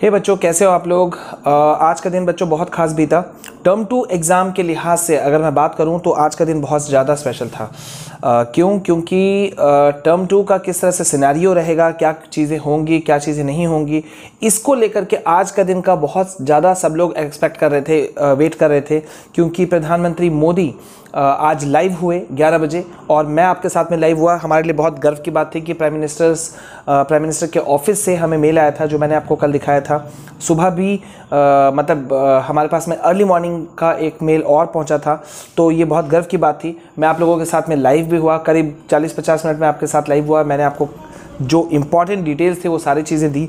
हे hey बच्चों कैसे हो आप लोग आज का दिन बच्चों बहुत खास भी था टर्म टू एग्ज़ाम के लिहाज से अगर मैं बात करूं तो आज का दिन बहुत ज़्यादा स्पेशल था आ, क्यों क्योंकि टर्म टू का किस तरह से सिनेरियो रहेगा क्या चीज़ें होंगी क्या चीज़ें नहीं होंगी इसको लेकर के आज का दिन का बहुत ज़्यादा सब लोग एक्सपेक्ट कर रहे थे वेट कर रहे थे क्योंकि प्रधानमंत्री मोदी आज लाइव हुए 11 बजे और मैं आपके साथ में लाइव हुआ हमारे लिए बहुत गर्व की बात थी कि प्राइम मिनिस्टर्स प्राइम मिनिस्टर के ऑफिस से हमें मेल आया था जो मैंने आपको कल दिखाया था सुबह भी आ, मतलब आ, हमारे पास में अर्ली मॉर्निंग का एक मेल और पहुंचा था तो ये बहुत गर्व की बात थी मैं आप लोगों के साथ में लाइव भी हुआ करीब 40-50 मिनट में आपके साथ लाइव हुआ मैंने आपको जो इम्पॉर्टेंट डिटेल्स थे वो सारी चीज़ें दी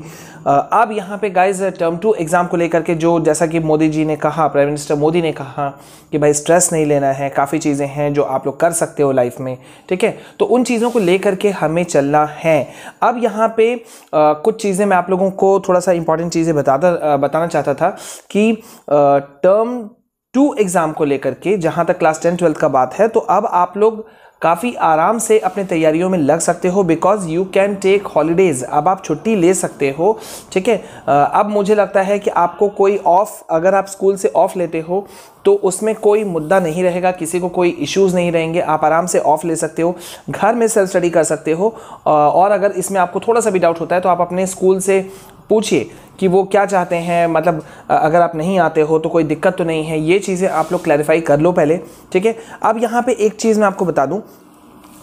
अब यहाँ पे गाइज टर्म टू एग्ज़ाम को लेकर के जो जैसा कि मोदी जी ने कहा प्राइम मिनिस्टर मोदी ने कहा कि भाई स्ट्रेस नहीं लेना है काफ़ी चीज़ें हैं जो आप लोग कर सकते हो लाइफ में ठीक है तो उन चीज़ों को लेकर के हमें चलना है अब यहाँ पे आ, कुछ चीज़ें मैं आप लोगों को थोड़ा सा इंपॉर्टेंट चीज़ें बताता बताना चाहता था कि टर्म टू एग्ज़ाम को लेकर के जहाँ तक क्लास टेन ट्वेल्थ का बात है तो अब आप लोग काफ़ी आराम से अपने तैयारियों में लग सकते हो because you can take holidays अब आप छुट्टी ले सकते हो ठीक है अब मुझे लगता है कि आपको कोई ऑफ़ अगर आप स्कूल से ऑफ़ लेते हो तो उसमें कोई मुद्दा नहीं रहेगा किसी को कोई इश्यूज़ नहीं रहेंगे आप आराम से ऑफ ले सकते हो घर में सेल्फ स्टडी कर सकते हो और अगर इसमें आपको थोड़ा सा भी डाउट होता है तो आप अपने स्कूल से पूछिए कि वो क्या चाहते हैं मतलब अगर आप नहीं आते हो तो कोई दिक्कत तो नहीं है ये चीज़ें आप लोग क्लैरिफाई कर लो पहले ठीक है अब यहाँ पे एक चीज़ मैं आपको बता दूँ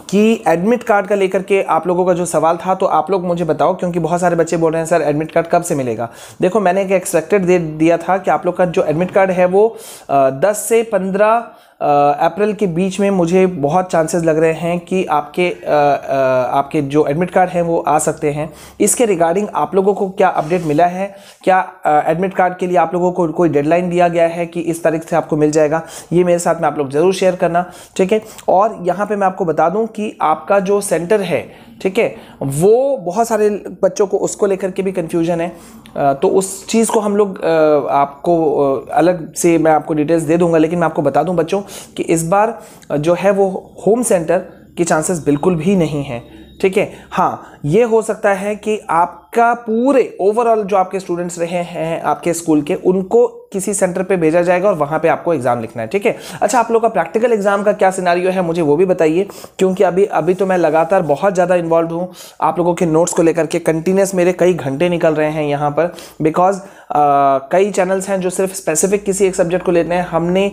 कि एडमिट कार्ड का लेकर के आप लोगों का जो सवाल था तो आप लोग मुझे बताओ क्योंकि बहुत सारे बच्चे बोल रहे हैं सर एडमिट कार्ड कब से मिलेगा देखो मैंने एक एक्सपेक्टेड दे दिया था कि आप लोग का जो एडमिट कार्ड है वो दस से पंद्रह अप्रैल के बीच में मुझे बहुत चांसेस लग रहे हैं कि आपके आ, आ, आपके जो एडमिट कार्ड हैं वो आ सकते हैं इसके रिगार्डिंग आप लोगों को क्या अपडेट मिला है क्या एडमिट कार्ड के लिए आप लोगों को कोई डेडलाइन दिया गया है कि इस तारीख से आपको मिल जाएगा ये मेरे साथ में आप लोग ज़रूर शेयर करना ठीक है और यहाँ पर मैं आपको बता दूँ कि आपका जो सेंटर है ठीक है वो बहुत सारे बच्चों को उसको लेकर के भी कन्फ्यूजन है तो उस चीज़ को हम लोग आपको अलग से मैं आपको डिटेल्स दे दूंगा लेकिन मैं आपको बता दूं बच्चों कि इस बार जो है वो होम सेंटर के चांसेस बिल्कुल भी नहीं हैं ठीक है हाँ ये हो सकता है कि आपका पूरे ओवरऑल जो आपके स्टूडेंट्स रहे हैं आपके स्कूल के उनको किसी सेंटर पे भेजा जाएगा और वहाँ पे आपको एग्जाम लिखना है ठीक है अच्छा आप लोग का प्रैक्टिकल एग्जाम का क्या सिनारियो है मुझे वो भी बताइए क्योंकि अभी अभी तो मैं लगातार बहुत ज़्यादा इन्वॉल्व हूँ आप लोगों के नोट्स को लेकर के कंटिन्यूस मेरे कई घंटे निकल रहे हैं यहाँ पर बिकॉज कई चैनल्स हैं जो सिर्फ स्पेसिफिक किसी एक सब्जेक्ट को लेते हैं हमने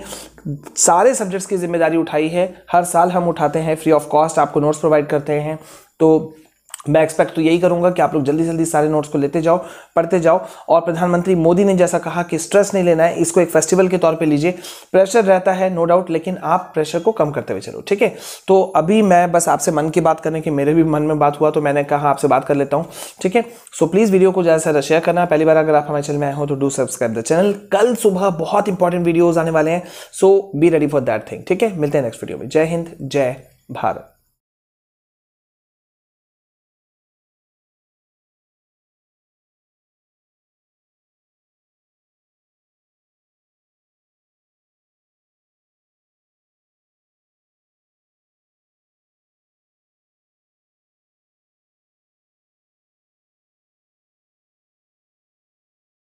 सारे सब्जेक्ट्स की जिम्मेदारी उठाई है हर साल हम उठाते हैं फ्री ऑफ कॉस्ट आपको नोट्स प्रोवाइड करते हैं तो मैं एक्सपेक्ट तो यही करूंगा कि आप लोग जल्दी जल्दी सारे नोट्स को लेते जाओ पढ़ते जाओ और प्रधानमंत्री मोदी ने जैसा कहा कि स्ट्रेस नहीं लेना है इसको एक फेस्टिवल के तौर पे लीजिए प्रेशर रहता है नो डाउट लेकिन आप प्रेशर को कम करते हुए चलो ठीक है तो अभी मैं बस आपसे मन की बात करने की मेरे भी मन में बात हुआ तो मैंने कहा आपसे बात कर लेता हूँ ठीक है सो प्लीज़ वीडियो को ज़्यादा से ज़्यादा शेयर करना पहली बार अगर आप हमारे चैनल में आए हो तो डू सब्सक्राइब द चैनल कल सुबह बहुत इंपॉर्टेंट वीडियोज़ आने वाले हैं so be ready for that thing ठीक है मिलते हैं नेक्स्ट वीडियो में जय हिंद जय भारत